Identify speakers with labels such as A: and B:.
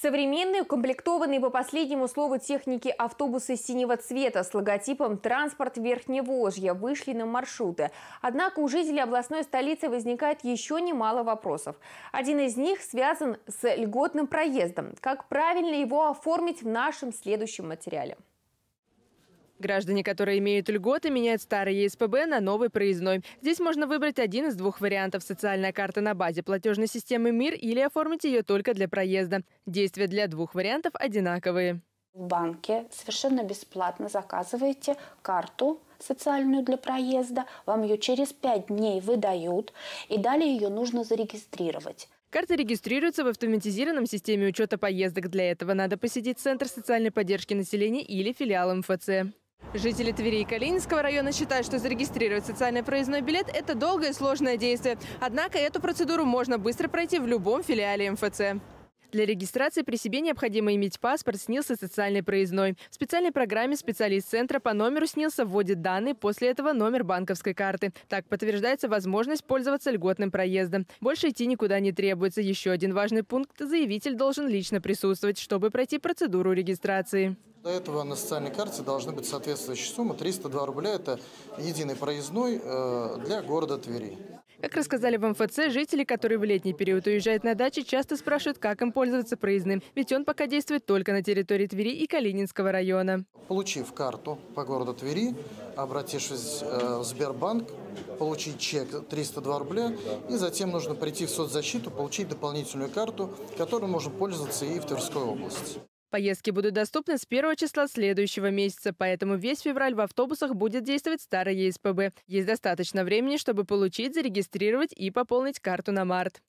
A: Современные, укомплектованные по последнему слову техники автобусы синего цвета с логотипом «Транспорт Верхневолжья» вышли на маршруты. Однако у жителей областной столицы возникает еще немало вопросов. Один из них связан с льготным проездом. Как правильно его оформить в нашем следующем материале?
B: Граждане, которые имеют льготы, меняют старый ЕСПБ на новый проездной. Здесь можно выбрать один из двух вариантов – социальная карта на базе платежной системы МИР или оформить ее только для проезда. Действия для двух вариантов одинаковые. В банке совершенно бесплатно
C: заказываете карту социальную для проезда, вам ее через пять дней выдают, и далее ее нужно зарегистрировать.
B: Карта регистрируется в автоматизированном системе учета поездок. Для этого надо посетить Центр социальной поддержки населения или филиал МФЦ. Жители Твери и Калининского района считают, что зарегистрировать социальный проездной билет – это долгое и сложное действие. Однако эту процедуру можно быстро пройти в любом филиале МФЦ. Для регистрации при себе необходимо иметь паспорт, СНИЛС и социальный проездной. В специальной программе специалист центра по номеру СНИЛСа вводит данные, после этого номер банковской карты. Так подтверждается возможность пользоваться льготным проездом. Больше идти никуда не требуется. Еще один важный пункт – заявитель должен лично присутствовать, чтобы пройти процедуру регистрации.
D: До этого на социальной карте должны быть соответствующие суммы. 302 рубля – это единый проездной э, для города Твери.
B: Как рассказали в МФЦ, жители, которые в летний период уезжают на дачи, часто спрашивают, как им пользоваться проездным. Ведь он пока действует только на территории Твери и Калининского района.
D: Получив карту по городу Твери, обратившись э, в Сбербанк, получить чек 302 рубля, и затем нужно прийти в соцзащиту, получить дополнительную карту, которой можно пользоваться и в Тверской области.
B: Поездки будут доступны с 1 числа следующего месяца, поэтому весь февраль в автобусах будет действовать старый ЕСПБ. Есть достаточно времени, чтобы получить, зарегистрировать и пополнить карту на март.